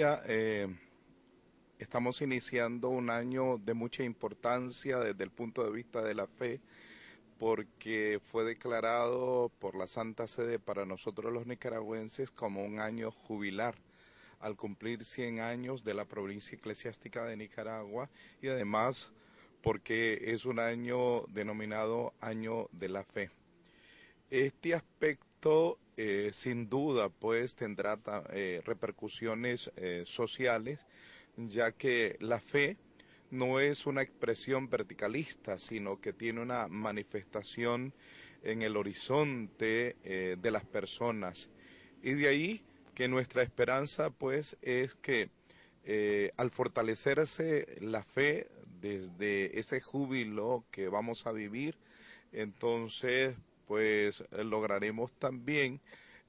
Eh, estamos iniciando un año de mucha importancia desde el punto de vista de la fe, porque fue declarado por la Santa Sede para nosotros los nicaragüenses como un año jubilar al cumplir 100 años de la provincia eclesiástica de Nicaragua y además porque es un año denominado Año de la Fe. Este aspecto esto eh, sin duda pues tendrá eh, repercusiones eh, sociales, ya que la fe no es una expresión verticalista, sino que tiene una manifestación en el horizonte de las personas. Y de ahí que nuestra esperanza pues es que al fortalecerse la fe desde ese júbilo que vamos a vivir, entonces pues eh, lograremos también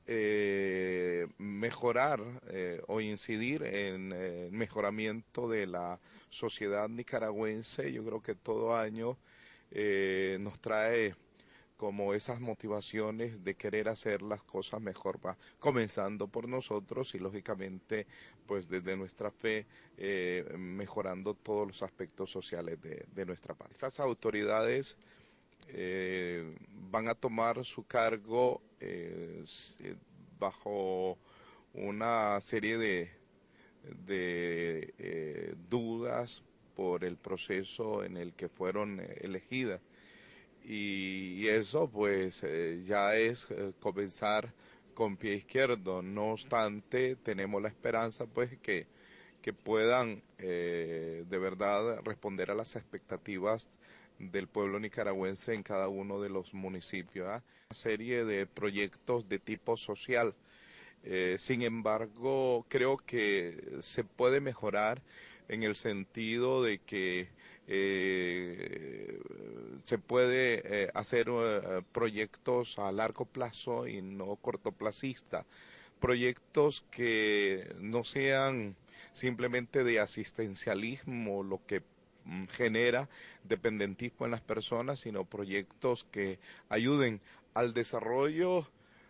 eh, mejorar eh, o incidir en el mejoramiento de la sociedad nicaragüense. Yo creo que todo año nos trae como esas motivaciones de querer hacer las cosas mejor, va comenzando por nosotros y lógicamente pues desde nuestra fe mejorando todos los aspectos sociales de, de nuestra patria. Las autoridades eh, van a tomar su cargo eh, eh, bajo una serie de, de dudas por el proceso en el que fueron elegidas. Y, eso pues ya es comenzar con pie izquierdo. No obstante, tenemos la esperanza pues que, que puedan de verdad responder a las expectativas del pueblo nicaragüense en cada uno de los municipios. ¿ah? Una serie de proyectos de tipo social. Eh, sin embargo, creo que se puede mejorar en el sentido de que eh, se puede eh, hacer proyectos a largo plazo y no cortoplacista, proyectos que no sean simplemente de asistencialismo, lo que mm, genera dependentismo en las personas, sino proyectos que ayuden al desarrollo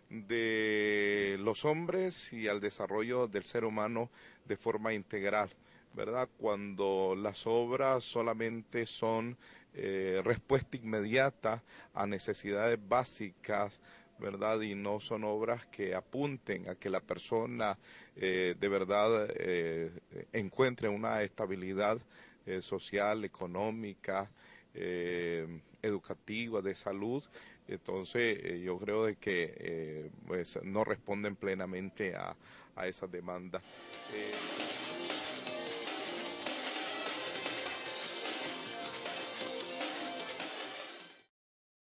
de los hombres y al desarrollo del ser humano de forma integral, ¿verdad? Cuando las obras solamente son eh, respuesta inmediata a necesidades básicas, ¿verdad? Y no son obras que apunten a que la persona eh, de verdad eh, encuentre una estabilidad eh, social, económica, eh, educativa, de salud. Entonces, eh, yo creo de que pues, no responden plenamente a, a esas demandas.